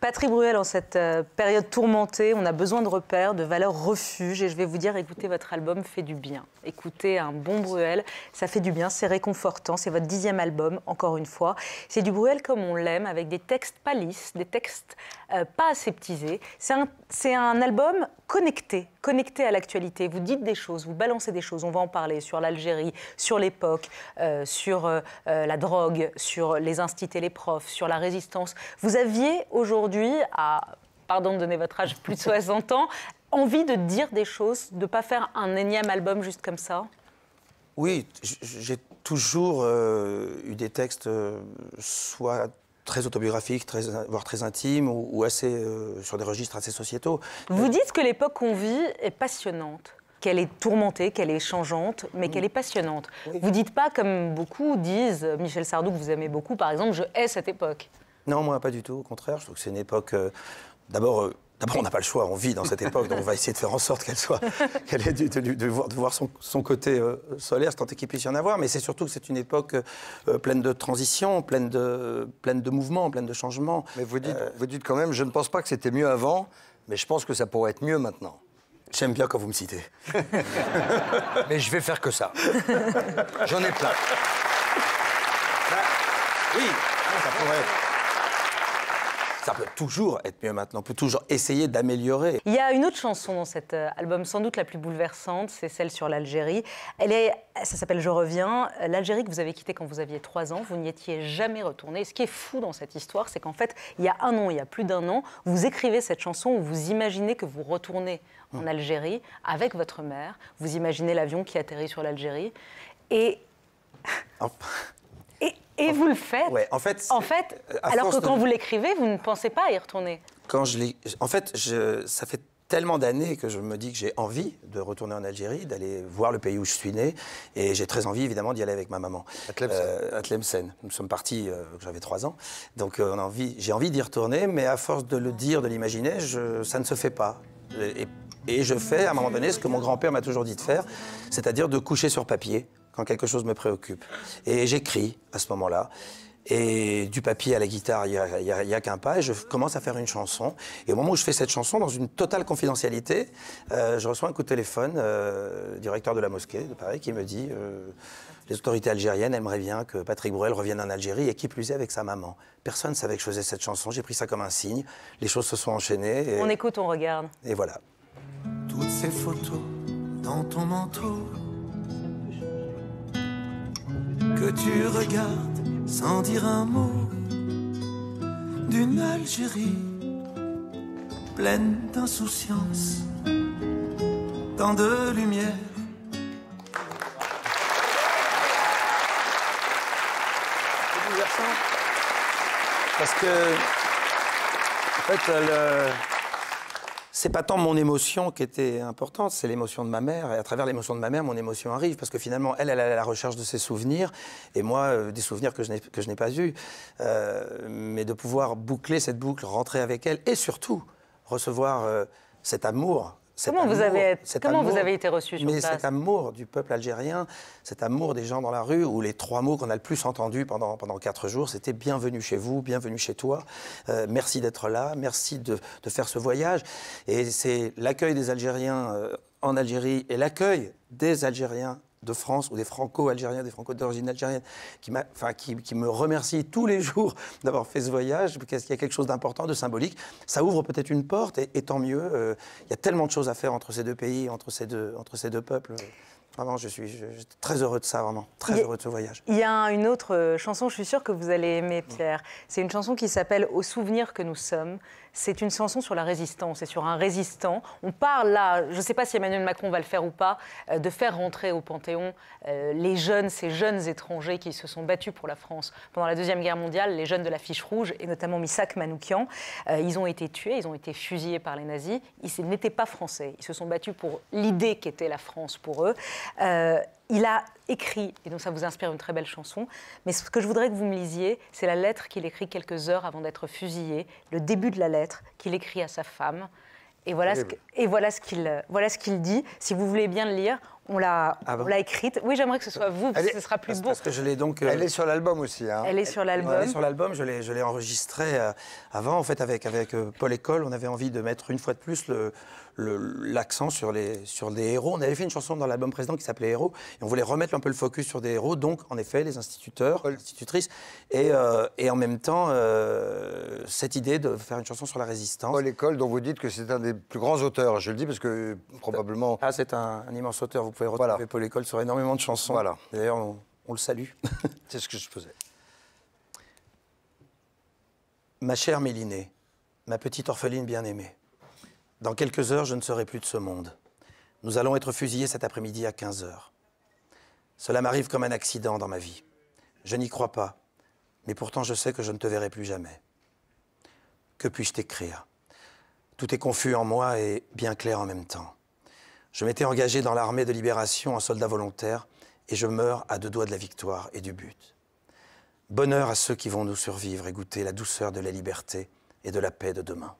Patrick Bruel, en cette euh, période tourmentée, on a besoin de repères, de valeurs refuges. Et je vais vous dire, écoutez, votre album fait du bien. Écoutez un bon Bruel, ça fait du bien, c'est réconfortant. C'est votre dixième album, encore une fois. C'est du Bruel comme on l'aime, avec des textes pas lisses, des textes euh, pas aseptisés. C'est un, album connecté, connecté à l'actualité. Vous dites des choses, vous balancez des choses. On va en parler sur l'Algérie, sur l'époque, euh, sur la drogue, sur les instituts et les profs, sur la résistance. Vous aviez aujourd'hui aujourd'hui, à, pardon de donner votre âge, plus de 60 ans, envie de dire des choses, de ne pas faire un énième album juste comme ça Oui, j'ai toujours euh, eu des textes, euh, soit très autobiographiques, voire très intimes, ou, assez, euh, sur des registres assez sociétaux. Vous dites que l'époque qu'on vit est passionnante qu'elle est tourmentée, qu'elle est changeante, mais qu'elle est passionnante. Vous dites pas, comme beaucoup disent, Michel Sardou, que vous aimez beaucoup, par exemple, je hais cette époque. Non, moi, pas du tout. Au contraire, je trouve que c'est une époque. Euh, d'abord. Euh, d'abord, on n'a pas le choix, on vit dans cette époque, donc on va essayer de faire en sorte qu'elle soit, qu'elle ait du, de, voir, son, son côté euh, solaire, tant qu'il puisse y en avoir. Mais c'est surtout que c'est une époque pleine de transitions, pleine de, pleine de mouvements, pleine de changements. Mais vous dites, vous dites quand même, je ne pense pas que c'était mieux avant, mais je pense que ça pourrait être mieux maintenant. J'aime bien quand vous me citez. mais je vais faire que ça. J'en ai plein. Bah, oui, ça pourrait être. Ça peut toujours être mieux maintenant, on peut toujours essayer d'améliorer. Il y a une autre chanson dans cet euh, album, sans doute la plus bouleversante, c'est celle sur l'Algérie. Elle est, ça s'appelle Je reviens. L'Algérie que vous avez quittée quand vous aviez 3 ans, vous n'y étiez jamais retourné. ce qui est fou dans cette histoire, c'est qu'en fait, il y a un an, il y a plus d'un an, vous écrivez cette chanson où vous imaginez que vous retournez en hmm. Algérie avec votre mère. Vous imaginez l'avion qui atterrit sur l'Algérie. Et. Oh. Et vous le faites en fait, en fait alors que quand vous l'écrivez, vous ne pensez pas à y retourner. Quand je en fait, je, ça fait tellement d'années que je me dis que j'ai envie de retourner en Algérie, d'aller voir le pays où je suis né. Et j'ai très envie, évidemment, d'y aller avec ma maman. À Tlemcen. Euh, Tlemcen. Nous sommes partis, euh, j'avais trois ans. Donc euh, j'ai envie d'y retourner, mais à force de le dire, de l'imaginer, ça ne se fait pas. et je fais, à un moment donné, ce que mon grand-père m'a toujours dit de faire, c'est-à-dire de coucher sur papier quelque chose me préoccupe. Et j'écris à ce moment-là. Et du papier à la guitare, il n'y a, qu'un pas. Et je commence à faire une chanson. Et au moment où je fais cette chanson, dans une totale confidentialité, euh, je reçois un coup de téléphone euh, directeur du de la mosquée de Paris qui me dit euh, Les autorités algériennes aimeraient bien que Patrick Bruel revienne en Algérie et qui plus est avec sa maman. Personne ne savait que je faisais cette chanson. J'ai pris ça comme un signe. Les choses se sont enchaînées. On écoute, on regarde. Et voilà. Toutes ces photos dans ton manteau que tu regardes sans dire un mot d'une Algérie pleine d'insouciance, tant de lumière. Parce que, en fait, le, c'est pas tant mon émotion qui était importante, c'est l'émotion de ma mère. Et à travers l'émotion de ma mère, mon émotion arrive. Parce que finalement, elle, elle est à la recherche de ses souvenirs. Et moi, euh, des souvenirs que je n'ai pas eus. Euh, mais de pouvoir boucler cette boucle, rentrer avec elle. Et surtout, recevoir euh, cet amour Comment, vous, avez, vous été reçu sur Mais cet amour du peuple algérien, cet amour des gens dans la rue, où les trois mots qu'on a le plus entendus pendant, quatre jours, c'était bienvenue chez vous, bienvenue chez toi, euh, merci d'être là, merci de, faire ce voyage. Et c'est l'accueil des Algériens euh, en Algérie et l'accueil des Algériens de France ou des franco-algériens, des franco d'origine algérienne, qui, me remercient tous les jours d'avoir fait ce voyage, parce qu'il y a quelque chose d'important, de symbolique. Ça ouvre peut-être une porte, et, tant mieux. Euh, il y a tellement de choses à faire entre ces deux pays, entre ces deux peuples. Vraiment, je suis, je, suis très heureux de ça, vraiment. Très heureux de ce voyage. Il y a une autre euh, chanson, je suis sûre que vous allez aimer, Pierre. C'est une chanson qui s'appelle Au souvenir que nous sommes. C'est une chanson sur la résistance et sur un résistant. On parle là, je ne sais pas si Emmanuel Macron va le faire ou pas, euh, de faire rentrer au Panthéon euh, les jeunes, ces jeunes étrangers qui se sont battus pour la France pendant la Deuxième Guerre mondiale, les jeunes de la fiche rouge et notamment Missak Manoukian. ils ont été tués, ils ont été fusillés par les nazis. Ils n'étaient pas français. Ils se sont battus pour l'idée qu'était la France pour eux. Euh, il a écrit, et donc ça vous inspire une très belle chanson, mais ce que je voudrais que vous me lisiez, c'est la lettre qu'il écrit quelques heures avant d'être fusillé, le début de la lettre qu'il écrit à sa femme. Et voilà, ce euh, voilà ce qu'il dit. Si vous voulez bien le lire, ah on l'a écrite. Oui, j'aimerais que ce soit vous, parce que ce sera plus beau. Parce que je l'ai donc. Elle euh, est sur l'album aussi. Hein. Elle est sur l'album. Elle est sur l'album. Je l'ai, je l'ai enregistrée euh, avant, en fait, avec avec euh, Paul École. On avait envie de mettre une fois de plus le, l'accent sur les sur des héros. On avait fait une chanson dans l'album précédent qui s'appelait Héros, et on voulait remettre un peu le focus sur des héros. Donc, en effet, les instituteurs, les institutrices, et, et en même temps cette idée de faire une chanson sur la résistance. Paul École, dont vous dites que c'est un des plus grands auteurs. Je le dis parce que probablement. Ah, c'est un, immense auteur pouvez retrouver pour l'école sur énormément de chansons. Voilà. D'ailleurs, on, le salue. C'est ce que je faisais. Ma chère Mélinée, ma petite orpheline bien-aimée, dans quelques heures, je ne serai plus de ce monde. Nous allons être fusillés cet après-midi à 15 heures. Cela m'arrive comme un accident dans ma vie. Je n'y crois pas, mais pourtant je sais que je ne te verrai plus jamais. Que puis-je t'écrire Tout est confus en moi et bien clair en même temps. Je m'étais engagé dans l'armée de libération en soldat volontaire et je meurs à deux doigts de la victoire et du but. Bonheur à ceux qui vont nous survivre et goûter la douceur de la liberté et de la paix de demain.